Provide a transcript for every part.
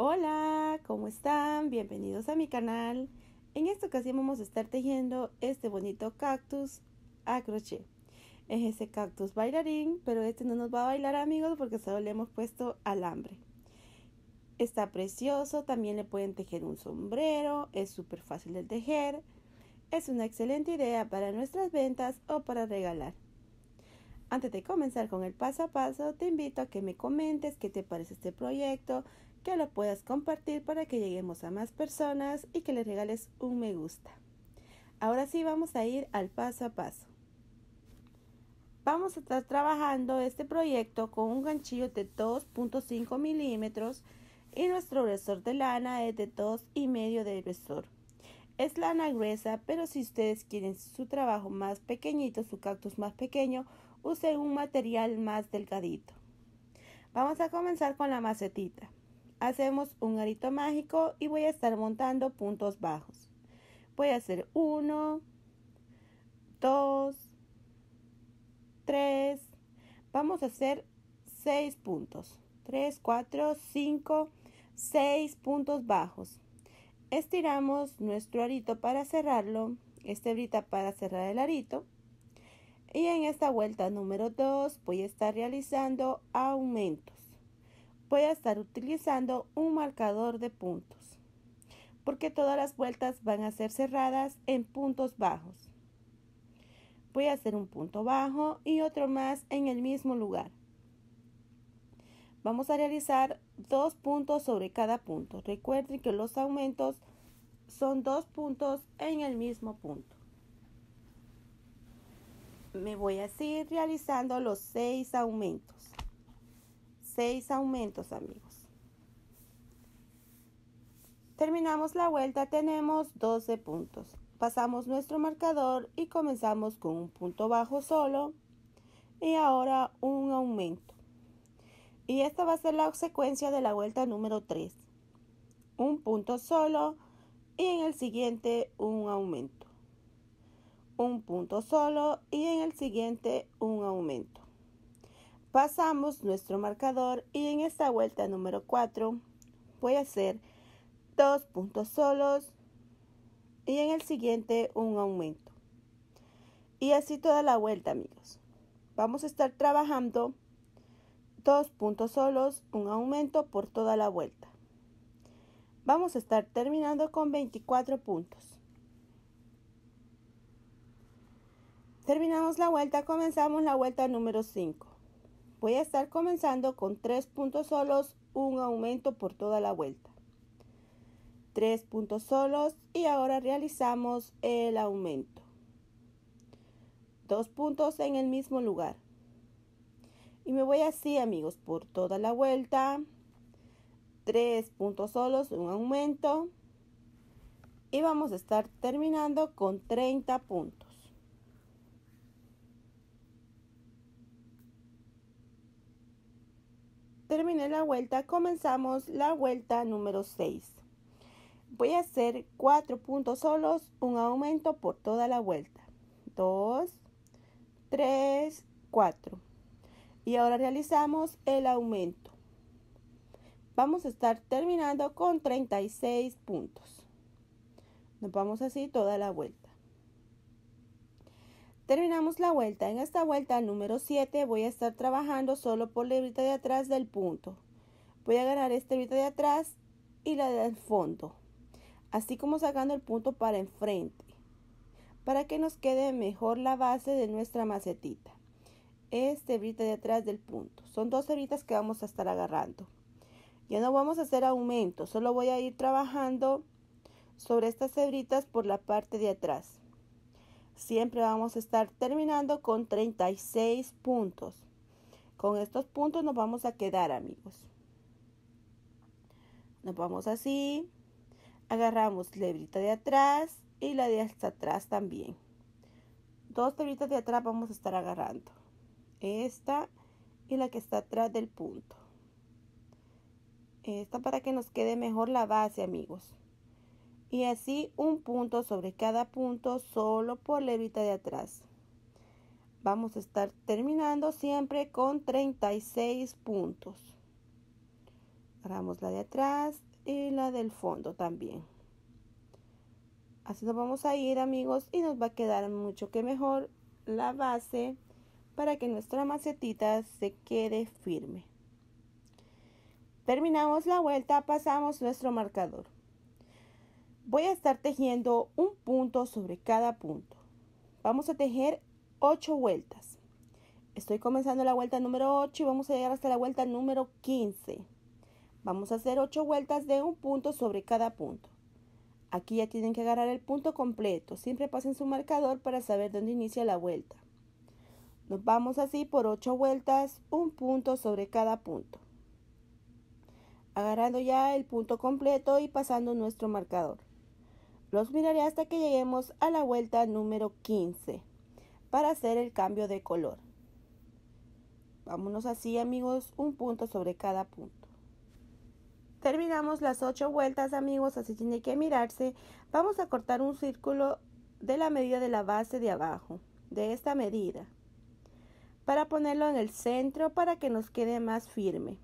Hola, ¿cómo están? Bienvenidos a mi canal. En esta ocasión vamos a estar tejiendo este bonito cactus a crochet. Es ese cactus bailarín, pero este no nos va a bailar amigos porque solo le hemos puesto alambre. Está precioso, también le pueden tejer un sombrero, es súper fácil de tejer. Es una excelente idea para nuestras ventas o para regalar. Antes de comenzar con el paso a paso, te invito a que me comentes qué te parece este proyecto, lo puedas compartir para que lleguemos a más personas y que les regales un me gusta. Ahora sí vamos a ir al paso a paso. Vamos a estar trabajando este proyecto con un ganchillo de 2.5 milímetros y nuestro grosor de lana es de medio de grosor. Es lana gruesa, pero si ustedes quieren su trabajo más pequeñito, su cactus más pequeño, usen un material más delgadito. Vamos a comenzar con la macetita. Hacemos un arito mágico y voy a estar montando puntos bajos. Voy a hacer 1, 2, 3. Vamos a hacer 6 puntos. 3, 4, 5, 6 puntos bajos. Estiramos nuestro arito para cerrarlo. Este brita para cerrar el arito. Y en esta vuelta número 2 voy a estar realizando aumentos voy a estar utilizando un marcador de puntos porque todas las vueltas van a ser cerradas en puntos bajos. Voy a hacer un punto bajo y otro más en el mismo lugar. Vamos a realizar dos puntos sobre cada punto. Recuerden que los aumentos son dos puntos en el mismo punto. Me voy a seguir realizando los seis aumentos seis aumentos, amigos. Terminamos la vuelta, tenemos 12 puntos. Pasamos nuestro marcador y comenzamos con un punto bajo solo y ahora un aumento. Y esta va a ser la secuencia de la vuelta número 3. Un punto solo y en el siguiente un aumento. Un punto solo y en el siguiente un aumento. Pasamos nuestro marcador y en esta vuelta número 4 voy a hacer dos puntos solos y en el siguiente un aumento. Y así toda la vuelta amigos. Vamos a estar trabajando dos puntos solos, un aumento por toda la vuelta. Vamos a estar terminando con 24 puntos. Terminamos la vuelta, comenzamos la vuelta número 5. Voy a estar comenzando con tres puntos solos, un aumento por toda la vuelta. Tres puntos solos y ahora realizamos el aumento. Dos puntos en el mismo lugar. Y me voy así, amigos, por toda la vuelta. Tres puntos solos, un aumento. Y vamos a estar terminando con 30 puntos. terminé la vuelta, comenzamos la vuelta número 6. Voy a hacer 4 puntos solos, un aumento por toda la vuelta. 2, 3, 4. Y ahora realizamos el aumento. Vamos a estar terminando con 36 puntos. Nos vamos así toda la vuelta. Terminamos la vuelta. En esta vuelta número 7 voy a estar trabajando solo por la hebrita de atrás del punto. Voy a agarrar esta hebita de atrás y la del fondo. Así como sacando el punto para enfrente. Para que nos quede mejor la base de nuestra macetita. Esta hebrita de atrás del punto. Son dos hebritas que vamos a estar agarrando. Ya no vamos a hacer aumento. Solo voy a ir trabajando sobre estas hebritas por la parte de atrás siempre vamos a estar terminando con 36 puntos. Con estos puntos nos vamos a quedar, amigos. Nos vamos así. Agarramos la hebrita de atrás y la de hasta atrás también. Dos hebritas de atrás vamos a estar agarrando. Esta y la que está atrás del punto. Esta para que nos quede mejor la base, amigos y así un punto sobre cada punto solo por la de atrás. Vamos a estar terminando siempre con 36 puntos. Agarramos la de atrás y la del fondo también. Así nos vamos a ir amigos y nos va a quedar mucho que mejor la base para que nuestra macetita se quede firme. Terminamos la vuelta, pasamos nuestro marcador voy a estar tejiendo un punto sobre cada punto. Vamos a tejer 8 vueltas. Estoy comenzando la vuelta número 8 y vamos a llegar hasta la vuelta número 15. Vamos a hacer 8 vueltas de un punto sobre cada punto. Aquí ya tienen que agarrar el punto completo. Siempre pasen su marcador para saber dónde inicia la vuelta. Nos vamos así por 8 vueltas, un punto sobre cada punto. Agarrando ya el punto completo y pasando nuestro marcador. Los miraré hasta que lleguemos a la vuelta número 15 para hacer el cambio de color. Vámonos así amigos, un punto sobre cada punto. Terminamos las 8 vueltas amigos, así tiene que mirarse. Vamos a cortar un círculo de la medida de la base de abajo, de esta medida, para ponerlo en el centro para que nos quede más firme.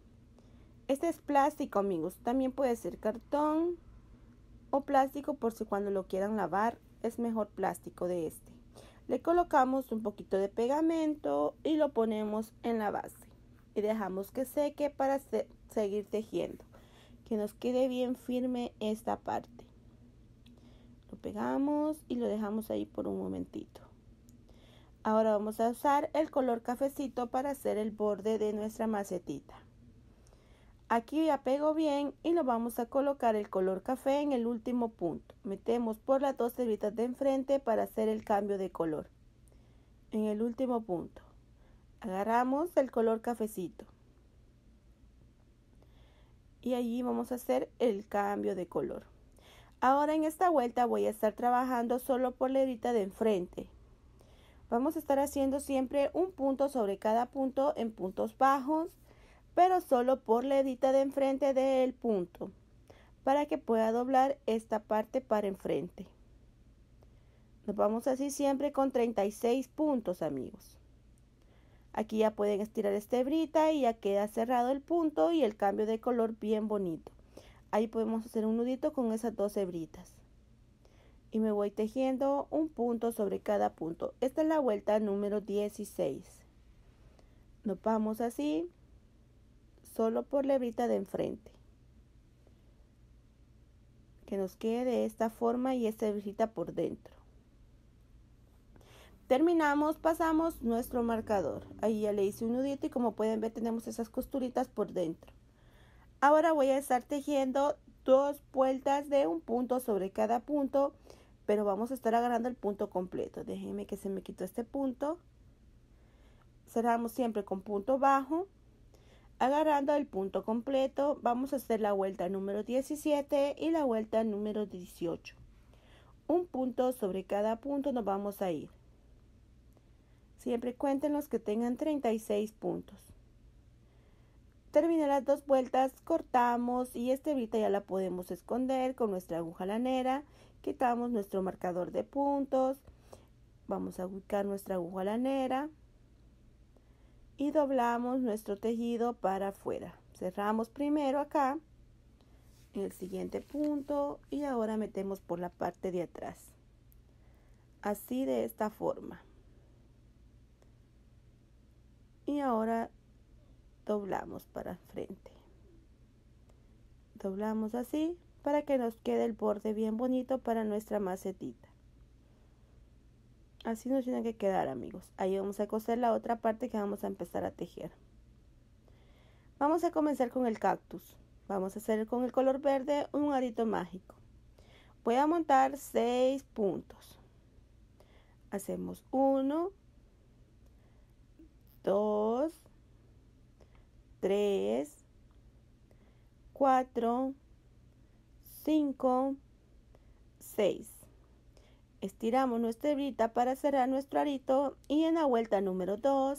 Este es plástico amigos, también puede ser cartón, plástico por si cuando lo quieran lavar es mejor plástico de este. Le colocamos un poquito de pegamento y lo ponemos en la base y dejamos que seque para seguir tejiendo. Que nos quede bien firme esta parte. Lo pegamos y lo dejamos ahí por un momentito. Ahora vamos a usar el color cafecito para hacer el borde de nuestra macetita. Aquí apego bien y lo vamos a colocar el color café en el último punto. Metemos por las dos tiritas de enfrente para hacer el cambio de color. En el último punto. Agarramos el color cafecito. Y allí vamos a hacer el cambio de color. Ahora en esta vuelta voy a estar trabajando solo por la herita de enfrente. Vamos a estar haciendo siempre un punto sobre cada punto en puntos bajos pero solo por la edita de enfrente del punto, para que pueda doblar esta parte para enfrente. Nos vamos así siempre con 36 puntos, amigos. Aquí ya pueden estirar esta hebrita y ya queda cerrado el punto y el cambio de color bien bonito. Ahí podemos hacer un nudito con esas dos hebritas. Y me voy tejiendo un punto sobre cada punto. Esta es la vuelta número 16. Nos vamos así solo por la hebrita de enfrente. Que nos quede de esta forma y esta hebrita por dentro. Terminamos, pasamos nuestro marcador. Ahí ya le hice un nudito y como pueden ver tenemos esas costuritas por dentro. Ahora voy a estar tejiendo dos vueltas de un punto sobre cada punto, pero vamos a estar agarrando el punto completo. Déjenme que se me quito este punto. Cerramos siempre con punto bajo Agarrando el punto completo, vamos a hacer la vuelta número 17 y la vuelta número 18. Un punto sobre cada punto nos vamos a ir. Siempre cuenten los que tengan 36 puntos. Terminé las dos vueltas, cortamos y este brita ya la podemos esconder con nuestra aguja lanera. Quitamos nuestro marcador de puntos. Vamos a ubicar nuestra aguja lanera y doblamos nuestro tejido para afuera. Cerramos primero acá, en el siguiente punto y ahora metemos por la parte de atrás. Así de esta forma. Y ahora doblamos para frente. Doblamos así para que nos quede el borde bien bonito para nuestra macetita. Así nos tiene que quedar amigos. Ahí vamos a coser la otra parte que vamos a empezar a tejer. Vamos a comenzar con el cactus. Vamos a hacer con el color verde un arito mágico. Voy a montar 6 puntos. Hacemos 1, 2, 3, 4, 5, 6. Estiramos nuestra hebrita para cerrar nuestro arito y en la vuelta número 2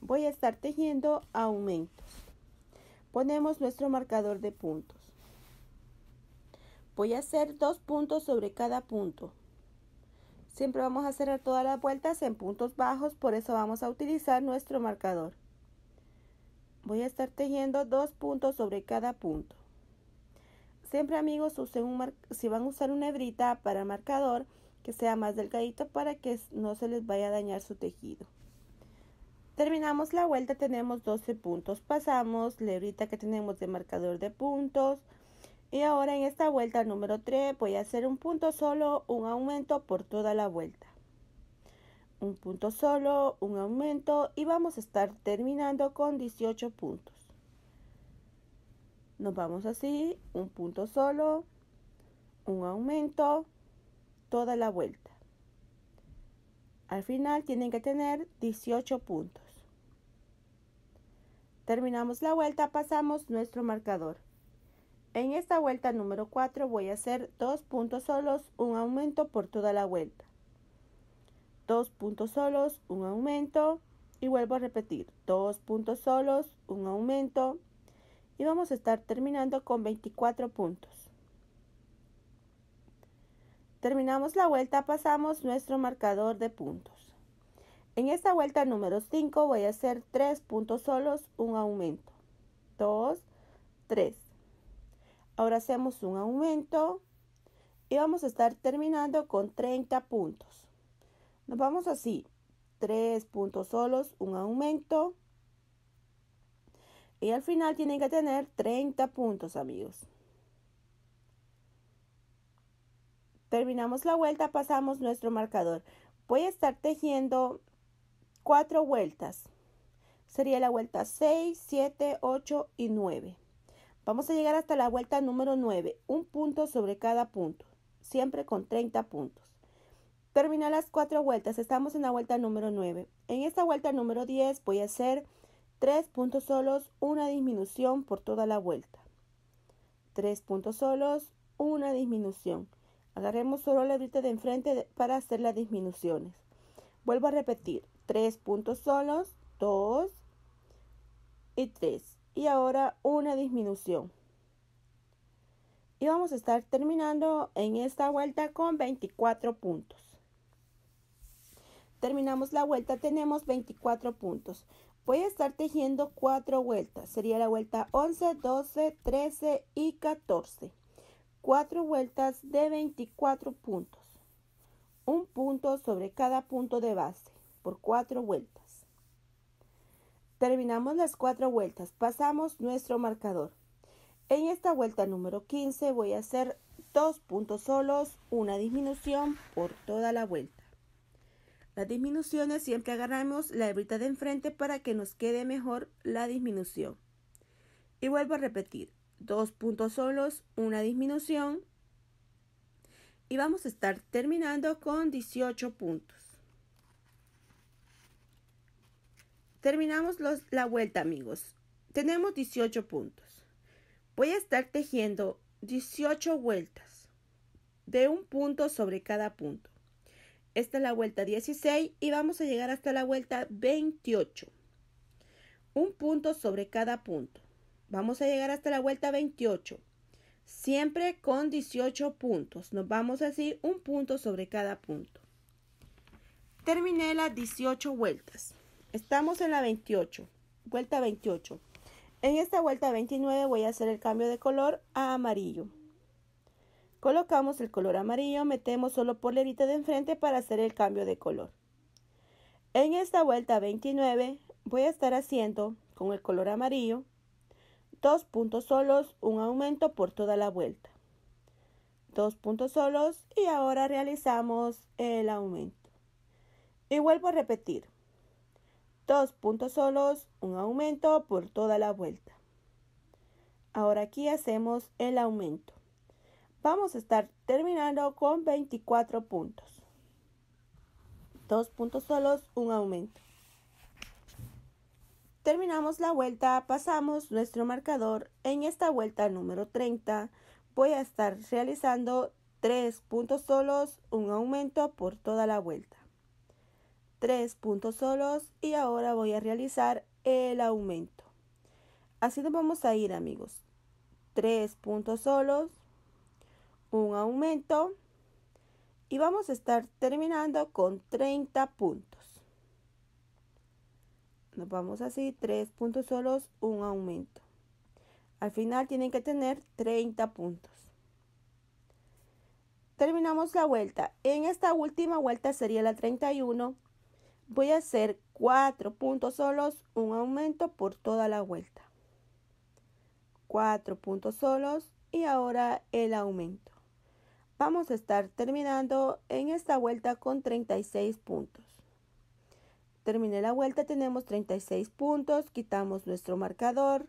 voy a estar tejiendo aumentos. Ponemos nuestro marcador de puntos. Voy a hacer dos puntos sobre cada punto. Siempre vamos a cerrar todas las vueltas en puntos bajos, por eso vamos a utilizar nuestro marcador. Voy a estar tejiendo dos puntos sobre cada punto. Siempre amigos, usen un si van a usar una hebrita para marcador, que sea más delgadito para que no se les vaya a dañar su tejido. Terminamos la vuelta, tenemos 12 puntos, pasamos la hebrita que tenemos de marcador de puntos y ahora en esta vuelta número 3 voy a hacer un punto solo, un aumento por toda la vuelta. Un punto solo, un aumento y vamos a estar terminando con 18 puntos. Nos vamos así, un punto solo, un aumento, toda la vuelta. Al final tienen que tener 18 puntos. Terminamos la vuelta, pasamos nuestro marcador. En esta vuelta número 4 voy a hacer dos puntos solos, un aumento por toda la vuelta. Dos puntos solos, un aumento y vuelvo a repetir, dos puntos solos, un aumento y vamos a estar terminando con 24 puntos. Terminamos la vuelta, pasamos nuestro marcador de puntos. En esta vuelta número 5 voy a hacer 3 puntos solos, un aumento. 2, 3. Ahora hacemos un aumento y vamos a estar terminando con 30 puntos. Nos vamos así, 3 puntos solos, un aumento. Y al final tienen que tener 30 puntos, amigos. Terminamos la vuelta, pasamos nuestro marcador. Voy a estar tejiendo cuatro vueltas. Sería la vuelta 6, 7, 8 y 9. Vamos a llegar hasta la vuelta número 9, un punto sobre cada punto, siempre con 30 puntos. termina las cuatro vueltas, estamos en la vuelta número 9. En esta vuelta número 10 voy a hacer 3 puntos solos, una disminución por toda la vuelta. 3 puntos solos, una disminución. Agarremos solo la brita de enfrente para hacer las disminuciones. Vuelvo a repetir, tres puntos solos, dos y tres. Y ahora una disminución. Y vamos a estar terminando en esta vuelta con 24 puntos. Terminamos la vuelta, tenemos 24 puntos. Voy a estar tejiendo cuatro vueltas. Sería la vuelta 11, 12, 13 y 14 cuatro vueltas de 24 puntos. Un punto sobre cada punto de base por cuatro vueltas. Terminamos las cuatro vueltas, pasamos nuestro marcador. En esta vuelta número 15 voy a hacer dos puntos solos, una disminución por toda la vuelta. Las disminuciones siempre agarramos la hebra de enfrente para que nos quede mejor la disminución. Y vuelvo a repetir, dos puntos solos, una disminución. Y vamos a estar terminando con 18 puntos. Terminamos la vuelta amigos. Tenemos 18 puntos. Voy a estar tejiendo 18 vueltas de un punto sobre cada punto. Esta es la vuelta 16 y vamos a llegar hasta la vuelta 28. Un punto sobre cada punto. Vamos a llegar hasta la vuelta 28. Siempre con 18 puntos. Nos vamos a hacer un punto sobre cada punto. Terminé las 18 vueltas. Estamos en la 28. Vuelta 28. En esta vuelta 29 voy a hacer el cambio de color a amarillo. Colocamos el color amarillo, metemos solo por polerita de enfrente para hacer el cambio de color. En esta vuelta 29 voy a estar haciendo con el color amarillo Dos puntos solos, un aumento por toda la vuelta. Dos puntos solos y ahora realizamos el aumento. Y vuelvo a repetir. Dos puntos solos, un aumento por toda la vuelta. Ahora aquí hacemos el aumento. Vamos a estar terminando con 24 puntos. Dos puntos solos, un aumento. Terminamos la vuelta, pasamos nuestro marcador. En esta vuelta número 30 voy a estar realizando 3 puntos solos, un aumento por toda la vuelta. 3 puntos solos y ahora voy a realizar el aumento. Así nos vamos a ir amigos. 3 puntos solos, un aumento y vamos a estar terminando con 30 puntos. Nos vamos así, tres puntos solos, un aumento. Al final tienen que tener 30 puntos. Terminamos la vuelta. En esta última vuelta sería la 31. Voy a hacer cuatro puntos solos, un aumento por toda la vuelta. Cuatro puntos solos y ahora el aumento. Vamos a estar terminando en esta vuelta con 36 puntos. Terminé la vuelta, tenemos 36 puntos, quitamos nuestro marcador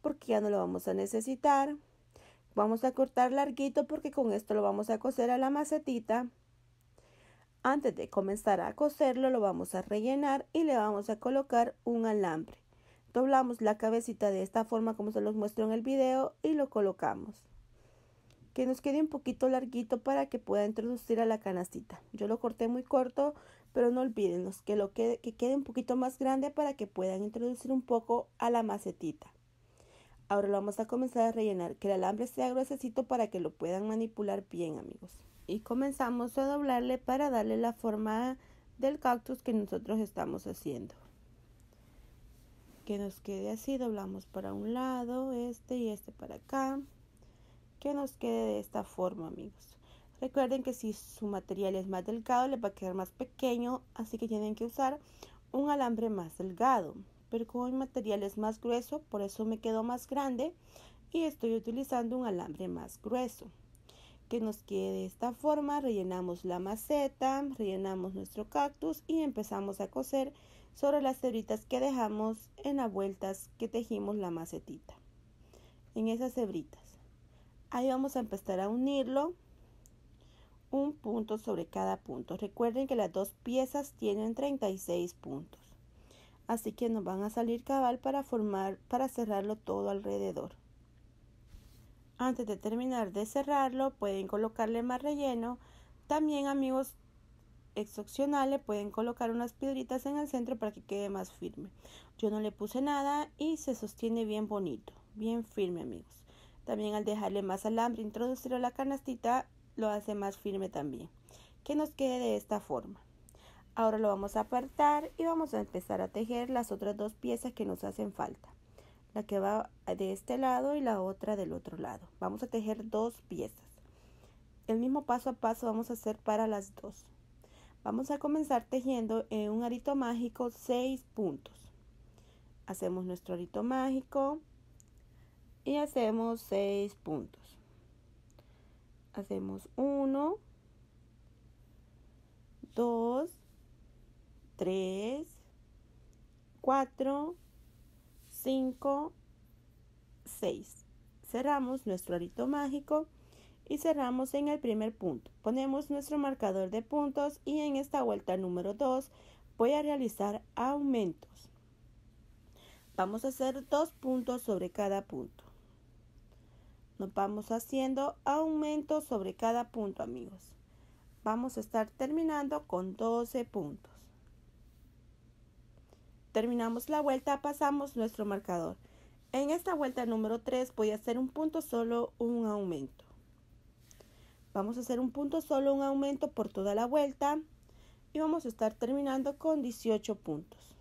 porque ya no lo vamos a necesitar. Vamos a cortar larguito porque con esto lo vamos a coser a la macetita. Antes de comenzar a coserlo lo vamos a rellenar y le vamos a colocar un alambre. Doblamos la cabecita de esta forma como se los muestro en el video y lo colocamos. Que nos quede un poquito larguito para que pueda introducir a la canastita. Yo lo corté muy corto pero no olviden los que, lo quede, quede un poquito más grande para que puedan introducir un poco a la macetita. Ahora lo vamos a comenzar a rellenar, que el alambre sea gruesecito para que lo puedan manipular bien amigos. Y comenzamos a doblarle para darle la forma del cactus que nosotros estamos haciendo. Que nos quede así, doblamos para un lado, este y este para acá. Que nos quede de esta forma amigos. Recuerden que si su material es más delgado, le va a quedar más pequeño, así que tienen que usar un alambre más delgado. Pero con el material es más grueso, por eso me quedó más grande y estoy utilizando un alambre más grueso. Que nos quede de esta forma, rellenamos la maceta, rellenamos nuestro cactus y empezamos a coser sobre las hebritas que dejamos en las vueltas que tejimos la macetita. En esas hebritas. Ahí vamos a empezar a unirlo un punto sobre cada punto. Recuerden que las dos piezas tienen 36 puntos. Así que nos van a salir cabal para formar, para cerrarlo todo alrededor. Antes de terminar de cerrarlo, pueden colocarle más relleno. También, amigos, es opcional, pueden colocar unas piedritas en el centro para que quede más firme. Yo no le puse nada y se sostiene bien bonito, bien firme, amigos. También al dejarle más alambre, introducirlo a la canastita lo hace más firme también. Que nos quede de esta forma. Ahora lo vamos a apartar y vamos a empezar a tejer las otras dos piezas que nos hacen falta. La que va de este lado y la otra del otro lado. Vamos a tejer dos piezas. El mismo paso a paso vamos a hacer para las dos. Vamos a comenzar tejiendo en un arito mágico 6 puntos. Hacemos nuestro arito mágico y hacemos 6 puntos hacemos 1, 2, 3, 4, 5, 6. Cerramos nuestro arito mágico y cerramos en el primer punto. Ponemos nuestro marcador de puntos y en esta vuelta número 2 voy a realizar aumentos. Vamos a hacer dos puntos sobre cada punto. Nos vamos haciendo aumento sobre cada punto, amigos. Vamos a estar terminando con 12 puntos. Terminamos la vuelta, pasamos nuestro marcador. En esta vuelta número 3 voy a hacer un punto solo un aumento. Vamos a hacer un punto solo un aumento por toda la vuelta y vamos a estar terminando con 18 puntos.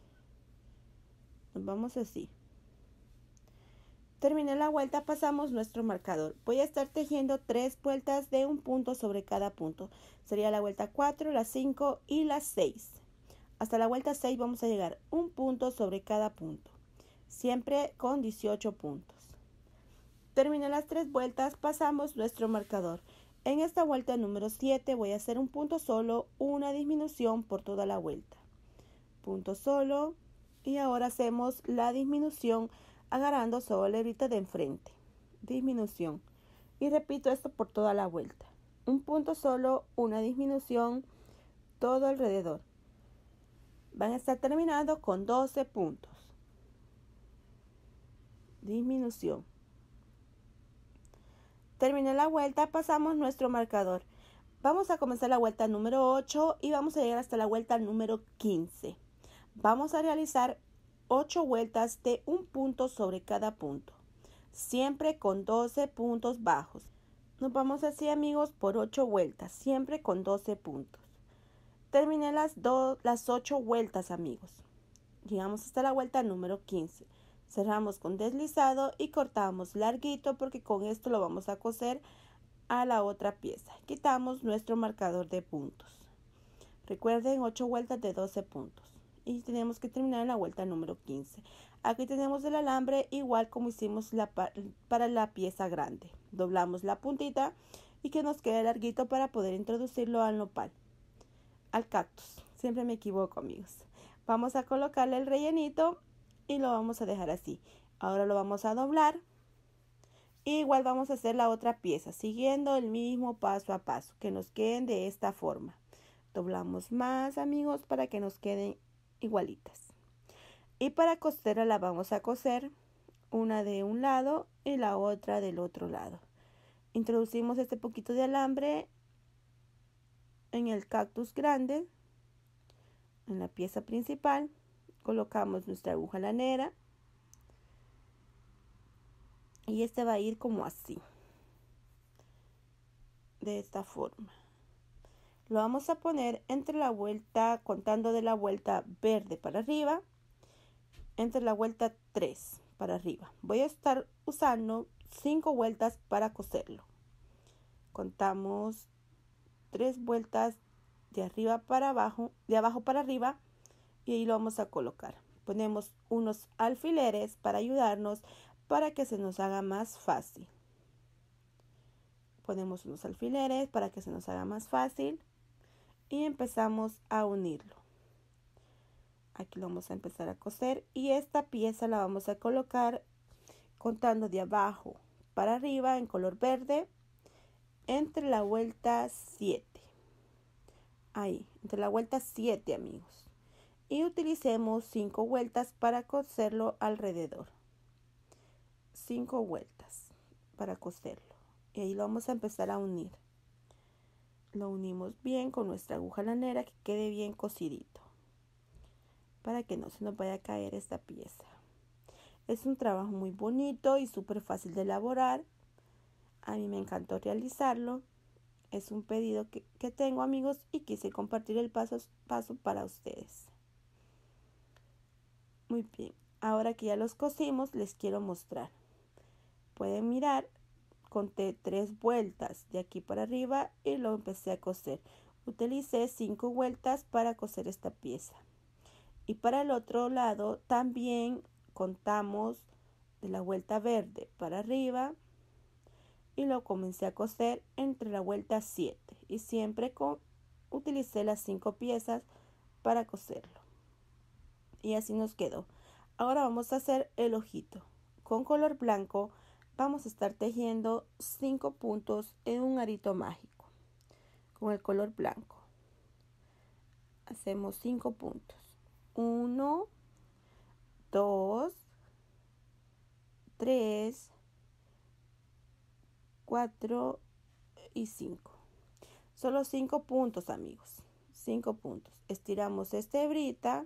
Nos vamos así terminé la vuelta pasamos nuestro marcador. Voy a estar tejiendo tres vueltas de un punto sobre cada punto. Sería la vuelta 4, la 5 y la 6. Hasta la vuelta 6 vamos a llegar un punto sobre cada punto. Siempre con 18 puntos. Terminé las tres vueltas, pasamos nuestro marcador. En esta vuelta número 7 voy a hacer un punto solo, una disminución por toda la vuelta. Punto solo y ahora hacemos la disminución agarrando solo hebrita de enfrente. Disminución. Y repito esto por toda la vuelta. Un punto solo, una disminución, todo alrededor. Van a estar terminando con 12 puntos. Disminución. Terminé la vuelta, pasamos nuestro marcador. Vamos a comenzar la vuelta número 8 y vamos a llegar hasta la vuelta número 15. Vamos a realizar 8 vueltas de un punto sobre cada punto, siempre con 12 puntos bajos. Nos vamos así amigos por 8 vueltas, siempre con 12 puntos. Terminé las, dos las 8 vueltas amigos. Llegamos hasta la vuelta número 15. Cerramos con deslizado y cortamos larguito porque con esto lo vamos a coser a la otra pieza. Quitamos nuestro marcador de puntos. Recuerden 8 vueltas de 12 puntos y tenemos que terminar en la vuelta número 15. Aquí tenemos el alambre igual como hicimos para la pieza grande. Doblamos la puntita y que nos quede larguito para poder introducirlo al nopal. Al cactus. Siempre me equivoco amigos. Vamos a colocarle el rellenito y lo vamos a dejar así. Ahora lo vamos a doblar. igual vamos a hacer la otra pieza siguiendo el mismo paso a paso que nos queden de esta forma. Doblamos más amigos para que nos queden igualitas. Y para costera la vamos a coser una de un lado y la otra del otro lado. Introducimos este poquito de alambre en el cactus grande, en la pieza principal. Colocamos nuestra aguja lanera. Y este va a ir como así. De esta forma lo vamos a poner entre la vuelta, contando de la vuelta verde para arriba, entre la vuelta 3 para arriba. Voy a estar usando 5 vueltas para coserlo. Contamos 3 vueltas de arriba para abajo, de abajo para arriba y ahí lo vamos a colocar. Ponemos unos alfileres para ayudarnos para que se nos haga más fácil. Ponemos unos alfileres para que se nos haga más fácil y empezamos a unirlo. Aquí lo vamos a empezar a coser y esta pieza la vamos a colocar contando de abajo para arriba en color verde entre la vuelta 7. Ahí, entre la vuelta 7 amigos. Y utilicemos 5 vueltas para coserlo alrededor. 5 vueltas para coserlo. Y ahí lo vamos a empezar a unir lo unimos bien con nuestra aguja lanera que quede bien cosidito para que no se nos vaya a caer esta pieza. Es un trabajo muy bonito y súper fácil de elaborar. A mí me encantó realizarlo. Es un pedido que, que tengo amigos y quise compartir el paso a paso para ustedes. Muy bien, ahora que ya los cosimos les quiero mostrar. Pueden mirar conté tres vueltas de aquí para arriba y lo empecé a coser. Utilicé cinco vueltas para coser esta pieza. Y para el otro lado también contamos de la vuelta verde para arriba y lo comencé a coser entre la vuelta 7 y siempre con, utilicé las cinco piezas para coserlo. Y así nos quedó. Ahora vamos a hacer el ojito. Con color blanco vamos a estar tejiendo 5 puntos en un arito mágico con el color blanco. Hacemos 5 puntos. 1, 2, 3, 4 y 5. Solo 5 puntos, amigos. 5 puntos. Estiramos esta hebrita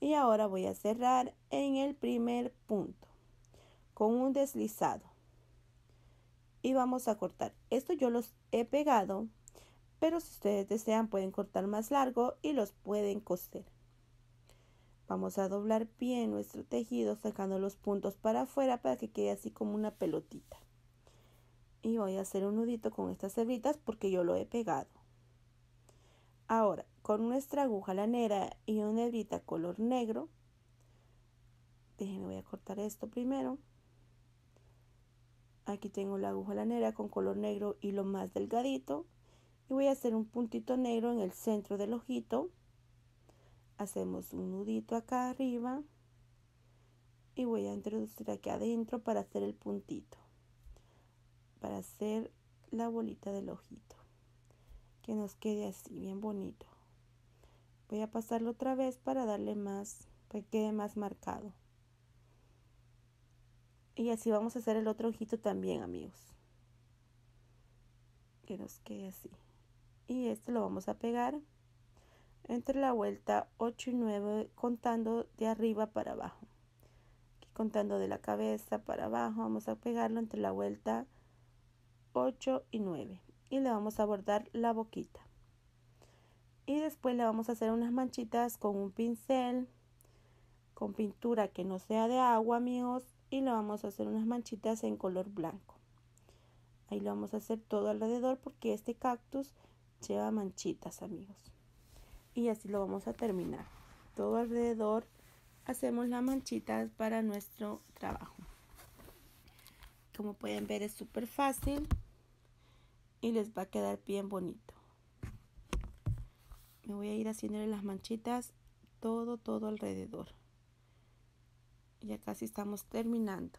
y ahora voy a cerrar en el primer punto con un deslizado. Y vamos a cortar. Esto yo los he pegado, pero si ustedes desean pueden cortar más largo y los pueden coser. Vamos a doblar bien nuestro tejido sacando los puntos para afuera para que quede así como una pelotita. Y voy a hacer un nudito con estas hebritas porque yo lo he pegado. Ahora, con nuestra aguja lanera y una hebrita color negro, déjenme voy a cortar esto primero. Aquí tengo la aguja lanera con color negro y lo más delgadito. Y voy a hacer un puntito negro en el centro del ojito. Hacemos un nudito acá arriba. Y voy a introducir aquí adentro para hacer el puntito. Para hacer la bolita del ojito. Que nos quede así, bien bonito. Voy a pasarlo otra vez para darle más, para que quede más marcado. Y así vamos a hacer el otro ojito también, amigos. Que nos quede así. Y este lo vamos a pegar entre la vuelta 8 y 9 contando de arriba para abajo. contando de la cabeza para abajo vamos a pegarlo entre la vuelta 8 y 9. Y le vamos a bordar la boquita. Y después le vamos a hacer unas manchitas con un pincel, con pintura que no sea de agua, amigos y lo vamos a hacer unas manchitas en color blanco. Ahí lo vamos a hacer todo alrededor porque este cactus lleva manchitas, amigos. Y así lo vamos a terminar. Todo alrededor hacemos las manchitas para nuestro trabajo. Como pueden ver es súper fácil y les va a quedar bien bonito. Me voy a ir haciéndole las manchitas todo, todo alrededor ya casi estamos terminando.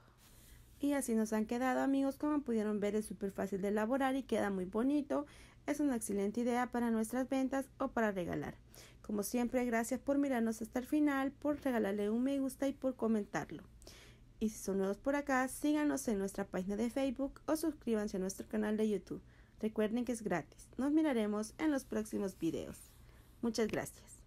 Y así nos han quedado amigos, como pudieron ver es súper fácil de elaborar y queda muy bonito. Es una excelente idea para nuestras ventas o para regalar. Como siempre, gracias por mirarnos hasta el final, por regalarle un me gusta y por comentarlo. Y si son nuevos por acá, síganos en nuestra página de Facebook o suscríbanse a nuestro canal de YouTube. Recuerden que es gratis. Nos miraremos en los próximos videos. Muchas gracias.